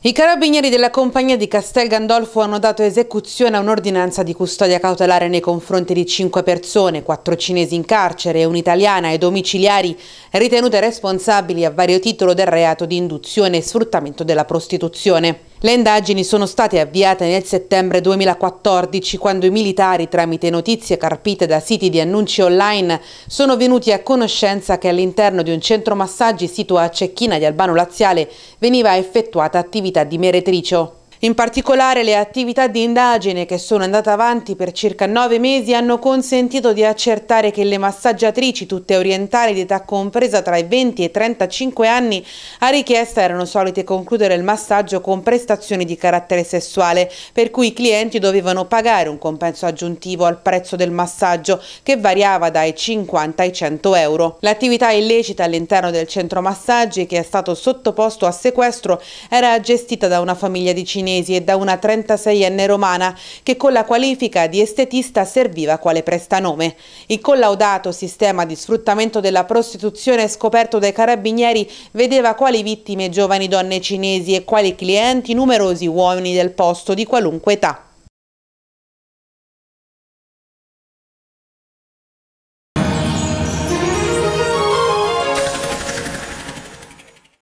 I carabinieri della compagnia di Castel Gandolfo hanno dato esecuzione a un'ordinanza di custodia cautelare nei confronti di cinque persone, quattro cinesi in carcere e un'italiana e domiciliari ritenute responsabili a vario titolo del reato di induzione e sfruttamento della prostituzione. Le indagini sono state avviate nel settembre 2014 quando i militari tramite notizie carpite da siti di annunci online sono venuti a conoscenza che all'interno di un centro massaggi situato a Cecchina di Albano Laziale veniva effettuata attività di meretricio. In particolare le attività di indagine che sono andate avanti per circa nove mesi hanno consentito di accertare che le massaggiatrici, tutte orientali di età compresa tra i 20 e i 35 anni, a richiesta erano solite concludere il massaggio con prestazioni di carattere sessuale, per cui i clienti dovevano pagare un compenso aggiuntivo al prezzo del massaggio, che variava dai 50 ai 100 euro. L'attività illecita all'interno del centro massaggi, che è stato sottoposto a sequestro, era gestita da una famiglia di cinesi torinesi e da una 36enne romana che con la qualifica di estetista serviva quale prestanome. Il collaudato sistema di sfruttamento della prostituzione scoperto dai carabinieri vedeva quali vittime giovani donne cinesi e quali clienti numerosi uomini del posto di qualunque età.